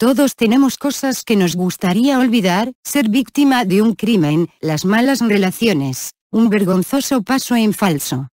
Todos tenemos cosas que nos gustaría olvidar, ser víctima de un crimen, las malas relaciones, un vergonzoso paso en falso.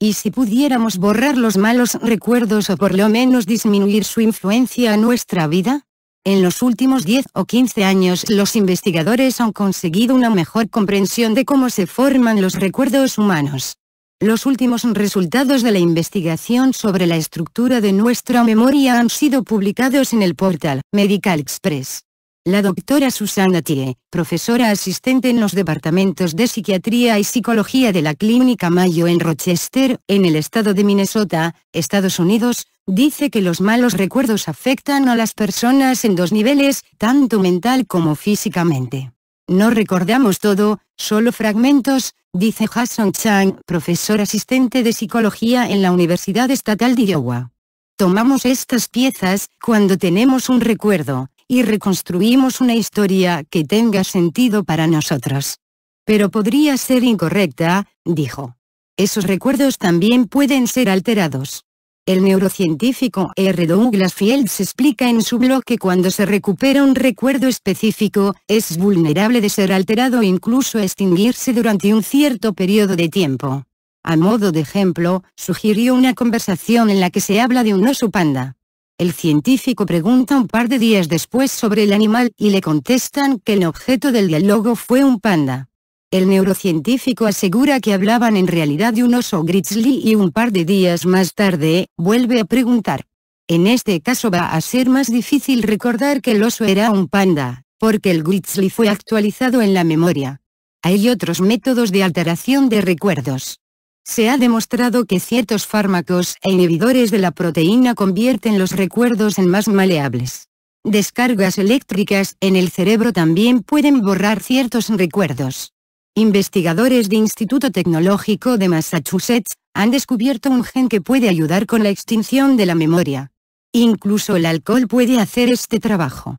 Y si pudiéramos borrar los malos recuerdos o por lo menos disminuir su influencia en nuestra vida? En los últimos 10 o 15 años los investigadores han conseguido una mejor comprensión de cómo se forman los recuerdos humanos. Los últimos resultados de la investigación sobre la estructura de nuestra memoria han sido publicados en el portal Medical Express. La doctora Susana Tie, profesora asistente en los departamentos de psiquiatría y psicología de la Clínica Mayo en Rochester, en el estado de Minnesota, Estados Unidos, dice que los malos recuerdos afectan a las personas en dos niveles, tanto mental como físicamente. No recordamos todo, solo fragmentos, dice Jason Chang, profesor asistente de psicología en la Universidad Estatal de Iowa. Tomamos estas piezas, cuando tenemos un recuerdo, y reconstruimos una historia que tenga sentido para nosotros. Pero podría ser incorrecta, dijo. Esos recuerdos también pueden ser alterados. El neurocientífico R. Douglas Fields explica en su blog que cuando se recupera un recuerdo específico, es vulnerable de ser alterado e incluso extinguirse durante un cierto periodo de tiempo. A modo de ejemplo, sugirió una conversación en la que se habla de un oso panda. El científico pregunta un par de días después sobre el animal y le contestan que el objeto del diálogo fue un panda. El neurocientífico asegura que hablaban en realidad de un oso grizzly y un par de días más tarde, vuelve a preguntar. En este caso va a ser más difícil recordar que el oso era un panda, porque el grizzly fue actualizado en la memoria. Hay otros métodos de alteración de recuerdos. Se ha demostrado que ciertos fármacos e inhibidores de la proteína convierten los recuerdos en más maleables. Descargas eléctricas en el cerebro también pueden borrar ciertos recuerdos. Investigadores de Instituto Tecnológico de Massachusetts han descubierto un gen que puede ayudar con la extinción de la memoria. Incluso el alcohol puede hacer este trabajo.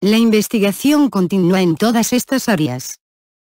La investigación continúa en todas estas áreas.